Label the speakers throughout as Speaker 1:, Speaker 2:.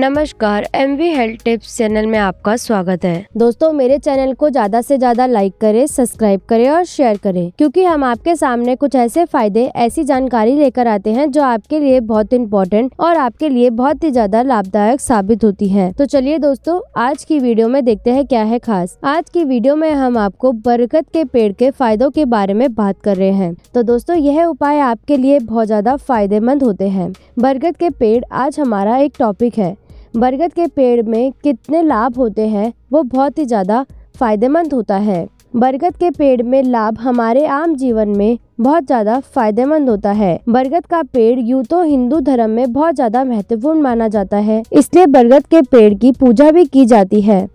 Speaker 1: नमस्कार M V health tips channel में आपका स्वागत है दोस्तों मेरे चैनल को ज्यादा से ज्यादा लाइक करें सब्सक्राइब करें और शेयर करें क्योंकि हम आपके सामने कुछ ऐसे फायदे ऐसी जानकारी लेकर आते हैं जो आपके लिए बहुत इम्पोर्टेंट और आपके लिए बहुत ही ज्यादा लाभदायक साबित होती है तो चलिए दोस्तों आज की वीडियो में देखते हैं क्या है खास आज की वीडियो में हम आपको बरगद के पेड़ के फायदों के बारे में बात कर रहे हैं तो दोस्तों यह उपाय आपके लिए बहुत ज्यादा फायदेमंद होते हैं बरगद के पेड़ आज हमारा एक टॉपिक है बरगद के पेड़ में कितने लाभ होते हैं वो बहुत ही ज़्यादा फायदेमंद होता है बरगद के पेड़ में लाभ हमारे आम जीवन में बहुत ज़्यादा फायदेमंद होता है बरगद का पेड़ यूँ तो हिंदू धर्म में बहुत ज़्यादा महत्वपूर्ण माना जाता है इसलिए बरगद के पेड़ की पूजा भी की जाती है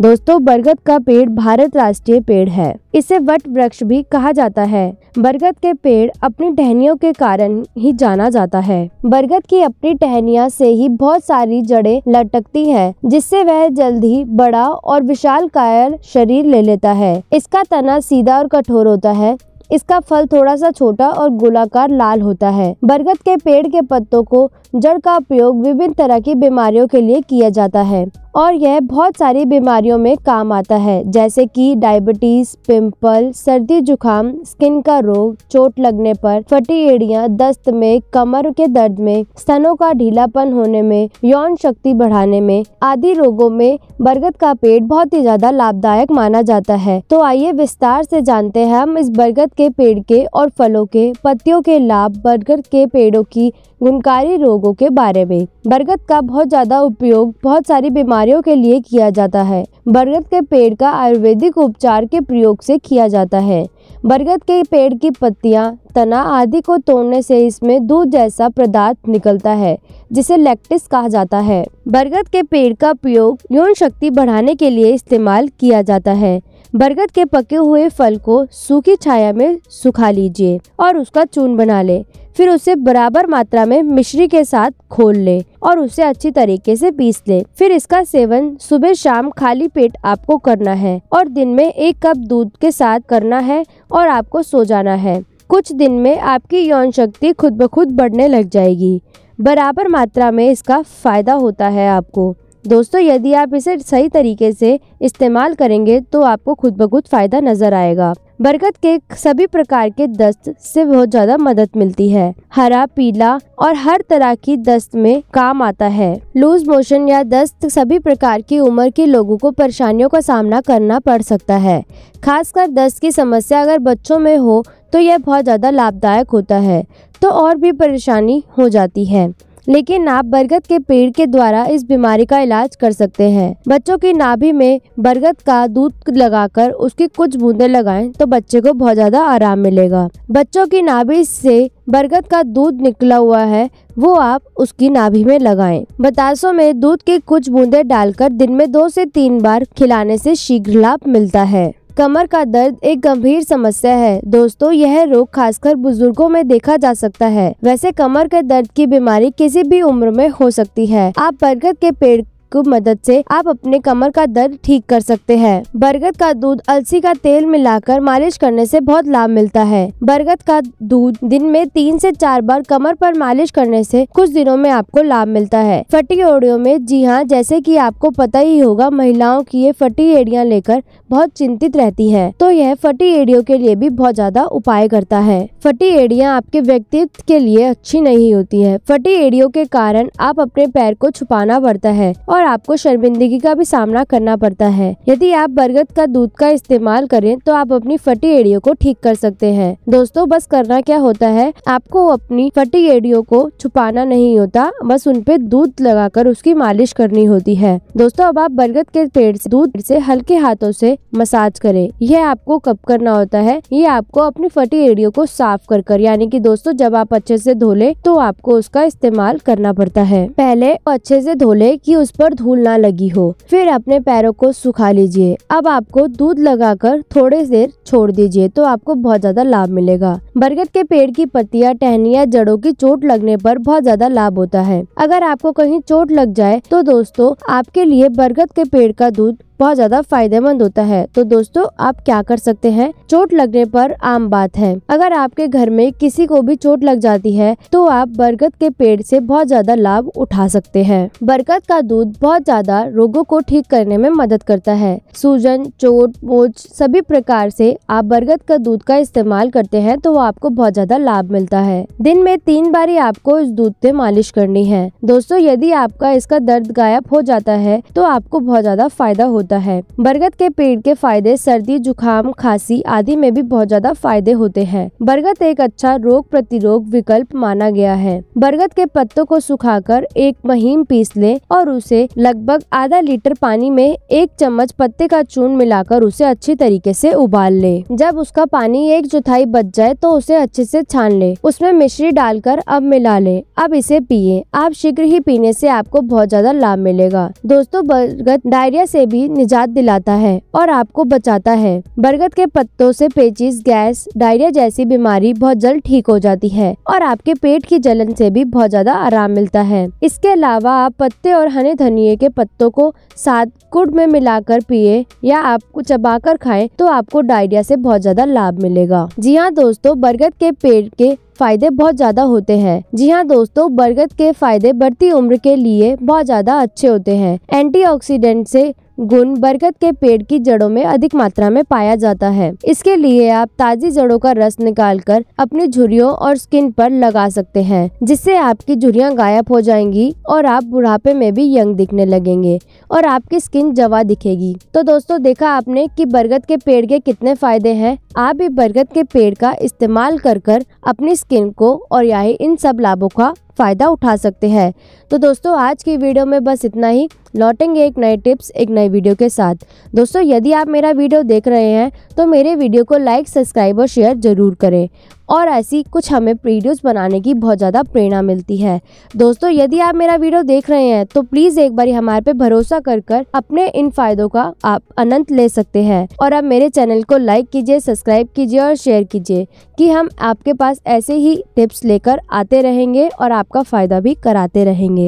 Speaker 1: दोस्तों बरगद का पेड़ भारत राष्ट्रीय पेड़ है इसे वट वृक्ष भी कहा जाता है बरगद के पेड़ अपनी टहनियों के कारण ही जाना जाता है बरगद की अपनी टहनिया से ही बहुत सारी जड़ें लटकती हैं, जिससे वह जल्द ही बड़ा और विशाल कायर शरीर ले लेता है इसका तना सीधा और कठोर होता है इसका फल थोड़ा सा छोटा और गोलाकार लाल होता है बरगद के पेड़ के पत्तों को जड़ का उपयोग विभिन्न तरह की बीमारियों के लिए किया जाता है और यह बहुत सारी बीमारियों में काम आता है जैसे कि डायबिटीज पिंपल सर्दी जुकाम स्किन का रोग चोट लगने पर फटी एड़िया दस्त में कमर के दर्द में स्तनों का ढीलापन होने में यौन शक्ति बढ़ाने में आदि रोगों में बरगद का पेड़ बहुत ही ज्यादा लाभदायक माना जाता है तो आइए विस्तार से जानते हैं हम इस बरगद के पेड़ के और फलों के पत्तियों के लाभ बरगद के पेड़ों की गुणकारी रोगों के बारे में बरगद का बहुत ज़्यादा उपयोग बहुत सारी बीमारियों के लिए किया जाता है बरगद के पेड़ का आयुर्वेदिक उपचार के प्रयोग से किया जाता है बरगद के पेड़ की पत्तियां, तना आदि को तोड़ने से इसमें दूध जैसा पदार्थ निकलता है जिसे लैक्टिस कहा जाता है बरगद के पेड़ का प्रयोग यौन शक्ति बढ़ाने के लिए इस्तेमाल किया जाता है बरगद के पके हुए फल को सूखी छाया में सुखा लीजिए और उसका चून बना ले फिर उसे बराबर मात्रा में मिश्री के साथ खोल ले और उसे अच्छी तरीके से पीस ले फिर इसका सेवन सुबह शाम खाली पेट आपको करना है और दिन में एक कप दूध के साथ करना है और आपको सो जाना है कुछ दिन में आपकी यौन शक्ति खुद ब खुद बढ़ने लग जाएगी बराबर मात्रा में इसका फायदा होता है आपको दोस्तों यदि आप इसे सही तरीके से इस्तेमाल करेंगे तो आपको खुद ब खुद फ़ायदा नज़र आएगा बरगद के सभी प्रकार के दस्त से बहुत ज़्यादा मदद मिलती है हरा पीला और हर तरह की दस्त में काम आता है लूज मोशन या दस्त सभी प्रकार की उम्र के लोगों को परेशानियों का सामना करना पड़ सकता है खासकर दस्त की समस्या अगर बच्चों में हो तो यह बहुत ज़्यादा लाभदायक होता है तो और भी परेशानी हो जाती है लेकिन आप बरगद के पेड़ के द्वारा इस बीमारी का इलाज कर सकते हैं बच्चों की नाभि में बरगद का दूध लगाकर उसकी कुछ बूंदे लगाएं तो बच्चे को बहुत ज्यादा आराम मिलेगा बच्चों की नाभि से बरगद का दूध निकला हुआ है वो आप उसकी नाभि में लगाएं। बतासों में दूध की कुछ बूंदे डालकर दिन में दो से तीन बार खिलाने से शीघ्र लाभ मिलता है कमर का दर्द एक गंभीर समस्या है दोस्तों यह रोग खासकर बुजुर्गों में देखा जा सकता है वैसे कमर के दर्द की बीमारी किसी भी उम्र में हो सकती है आप बरगद के पेड़ मदद से आप अपने कमर का दर्द ठीक कर सकते हैं बरगद का दूध अलसी का तेल मिलाकर मालिश करने से बहुत लाभ मिलता है बरगद का दूध दिन में तीन से चार बार कमर पर मालिश करने से कुछ दिनों में आपको लाभ मिलता है फटी एड़ियों में जी हाँ जैसे कि आपको पता ही होगा महिलाओं की ये फटी एड़ियाँ लेकर बहुत चिंतित रहती है तो यह फटी एड़ियों के लिए भी बहुत ज्यादा उपाय करता है फटी एड़ियाँ आपके व्यक्तित्व के लिए अच्छी नहीं होती है फटी एड़ियों के कारण आप अपने पैर को छुपाना पड़ता है और और आपको शर्मिंदगी का भी सामना करना पड़ता है यदि आप बरगद का दूध का इस्तेमाल करें तो आप अपनी फटी एड़ियों को ठीक कर सकते हैं दोस्तों बस करना क्या होता है आपको अपनी फटी एड़ियों को छुपाना नहीं होता बस उनपे दूध लगाकर उसकी मालिश करनी होती है दोस्तों अब आप बरगद के पेड़ से दूध से हल्के हाथों से मसाज करें यह आपको कब करना होता है ये आपको अपनी फटी एड़ियों को साफ कर कर यानी कि दोस्तों जब आप अच्छे से धोले तो आपको उसका इस्तेमाल करना पड़ता है पहले अच्छे से धोले कि की उस पर और धूल ना लगी हो फिर अपने पैरों को सुखा लीजिए अब आपको दूध लगाकर थोड़े देर छोड़ दीजिए तो आपको बहुत ज्यादा लाभ मिलेगा बरगद के पेड़ की पत्तियां टहनिया जड़ों की चोट लगने पर बहुत ज्यादा लाभ होता है अगर आपको कहीं चोट लग जाए तो दोस्तों आपके लिए बरगद के पेड़ का दूध बहुत ज्यादा फायदेमंद होता है तो दोस्तों आप क्या कर सकते हैं चोट लगने पर आम बात है अगर आपके घर में किसी को भी चोट लग जाती है तो आप बरगद के पेड़ से बहुत ज्यादा लाभ उठा सकते हैं बरगद का दूध बहुत ज्यादा रोगों को ठीक करने में मदद करता है सूजन चोट मोच सभी प्रकार से आप बरगद का दूध का इस्तेमाल करते हैं तो आपको बहुत ज्यादा लाभ मिलता है दिन में तीन बार आपको इस दूध से मालिश करनी है दोस्तों यदि आपका इसका दर्द गायब हो जाता है तो आपको बहुत ज्यादा फायदा होता है बरगद के पेड़ के फायदे सर्दी जुकाम खांसी आदि में भी बहुत ज्यादा फायदे होते हैं बरगद एक अच्छा रोग प्रतिरोग विकल्प माना गया है बरगद के पत्तों को सुखाकर एक महीन पीस लें और उसे लगभग आधा लीटर पानी में एक चम्मच पत्ते का चून मिलाकर उसे अच्छी तरीके से उबाल ले जब उसका पानी एक चौथाई बच जाए तो उसे अच्छे से छान ले उसमें मिश्री डालकर अब मिला ले अब इसे पिए आप शीघ्र ही पीने से आपको बहुत ज्यादा लाभ मिलेगा दोस्तों बरगद डायरिया से भी निजात दिलाता है और आपको बचाता है बरगद के पत्तों से पेचिस गैस डायरिया जैसी बीमारी बहुत जल्द ठीक हो जाती है और आपके पेट की जलन से भी बहुत ज्यादा आराम मिलता है इसके अलावा आप पत्ते और हने धनिया धनिए के पत्तों को साथ कुड में मिलाकर पिए या आपको चबाकर खाएं तो आपको डायरिया से बहुत ज्यादा लाभ मिलेगा जी हाँ दोस्तों बरगद के पेड़ के फायदे बहुत ज्यादा होते हैं जी हाँ दोस्तों बरगद के फायदे बढ़ती उम्र के लिए बहुत ज्यादा अच्छे होते हैं एंटीऑक्सीडेंट से गुण बरगद के पेड़ की जड़ों में अधिक मात्रा में पाया जाता है इसके लिए आप ताजी जड़ों का रस निकाल कर अपनी झुरियों और स्किन पर लगा सकते हैं जिससे आपकी झुरियाँ गायब हो जाएंगी और आप बुढ़ापे में भी यंग दिखने लगेंगे और आपकी स्किन जवा दिखेगी तो दोस्तों देखा आपने कि बरगद के पेड़ के कितने फायदे हैं आप भी बरगद के पेड़ का इस्तेमाल कर कर अपनी स्किन को और यही इन सब लाभों का फ़ायदा उठा सकते हैं तो दोस्तों आज की वीडियो में बस इतना ही लौटेंगे एक नए टिप्स एक नई वीडियो के साथ दोस्तों यदि आप मेरा वीडियो देख रहे हैं तो मेरे वीडियो को लाइक सब्सक्राइब और शेयर ज़रूर करें और ऐसी कुछ हमें वीडियोस बनाने की बहुत ज़्यादा प्रेरणा मिलती है दोस्तों यदि आप मेरा वीडियो देख रहे हैं तो प्लीज़ एक बार हमारे पे भरोसा कर कर अपने इन फायदों का आप अनंत ले सकते हैं और आप मेरे चैनल को लाइक कीजिए सब्सक्राइब कीजिए और शेयर कीजिए कि हम आपके पास ऐसे ही टिप्स लेकर आते रहेंगे और आपका फ़ायदा भी कराते रहेंगे